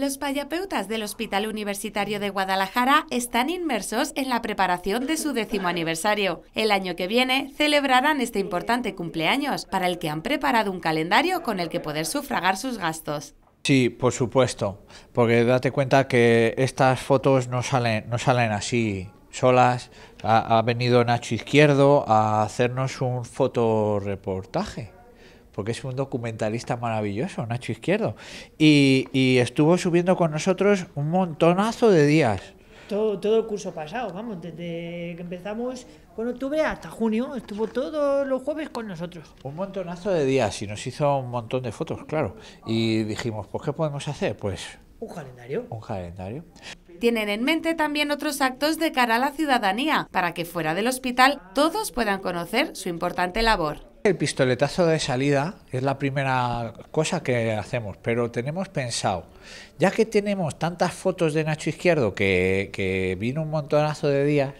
Los payapeutas del Hospital Universitario de Guadalajara están inmersos en la preparación de su décimo aniversario. El año que viene celebrarán este importante cumpleaños, para el que han preparado un calendario con el que poder sufragar sus gastos. Sí, por supuesto, porque date cuenta que estas fotos no salen, no salen así solas. Ha, ha venido Nacho Izquierdo a hacernos un fotoreportaje porque es un documentalista maravilloso, Nacho Izquierdo. Y, estuvo subiendo con nosotros un montonazo de días. Todo, todo, el curso pasado, vamos, desde que empezamos con octubre hasta junio, estuvo todos los jueves con nosotros. Un montonazo de días y nos hizo un montón de fotos, claro. Y dijimos, pues ¿qué podemos hacer? Pues... Un calendario. Un calendario. Tienen en mente también otros actos de cara a la ciudadanía, para que fuera del hospital todos puedan conocer su importante labor. El pistoletazo de salida es la primera cosa que hacemos, pero tenemos pensado, ya que tenemos tantas fotos de Nacho Izquierdo que, vino un montonazo de días,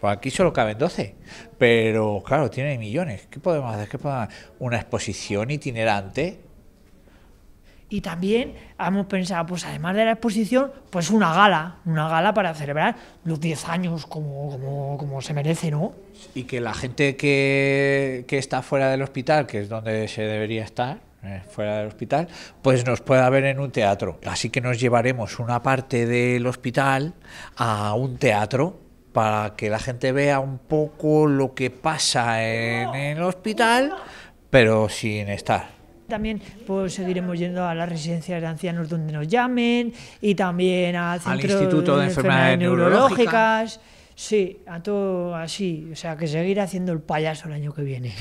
pues aquí solo caben 12, pero claro, tiene millones. ¿Qué podemos hacer? ¿Qué podemos hacer? Una exposición itinerante y también hemos pensado, pues además de la exposición, pues una gala, una gala para celebrar los 10 años como, se merece, ¿no? Y que la gente que, está fuera del hospital, que es donde se debería estar, eh, fuera del hospital, pues nos pueda ver en un teatro. Así que nos llevaremos una parte del hospital a un teatro para que la gente vea un poco lo que pasa en el hospital, pero sin estar. También pues seguiremos yendo a las residencias de ancianos donde nos llamen y también al Instituto de Enfermedades, Neurológicas. Sí, a todo así, o sea, que seguir haciendo el payaso el año que viene.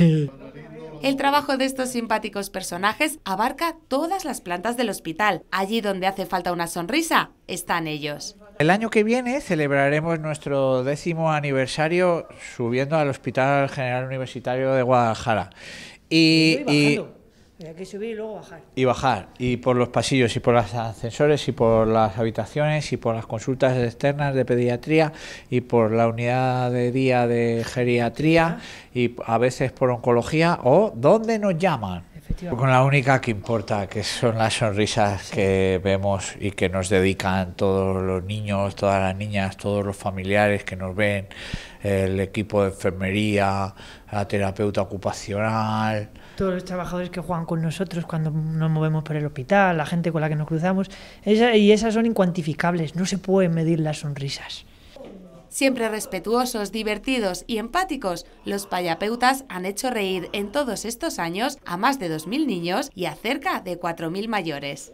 El trabajo de estos simpáticos personajes abarca todas las plantas del hospital. Allí donde hace falta una sonrisa, están ellos. El año que viene celebraremos nuestro décimo aniversario subiendo al Hospital General Universitario de Guadalajara. Y, y hay que subir y luego bajar. Y bajar, y por los pasillos, y por los ascensores, y por las habitaciones, y por las consultas externas de pediatría, y por la unidad de día de geriatría, y a veces por oncología, o donde nos llaman. Con la única que importa, que son las sonrisas que vemos y que nos dedican todos los niños, todas las niñas, todos los familiares que nos ven, el equipo de enfermería, la terapeuta ocupacional, todos los trabajadores que juegan con nosotros cuando nos movemos por el hospital, la gente con la que nos cruzamos, y esas son incuantificables, no se pueden medir las sonrisas. Siempre respetuosos, divertidos y empáticos, los payapeutas han hecho reír en todos estos años a más de 2.000 niños y a cerca de 4.000 mayores.